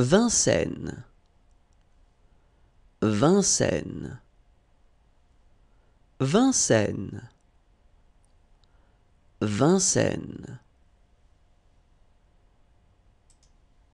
Vincennes, Vincennes, Vincennes, Vincennes.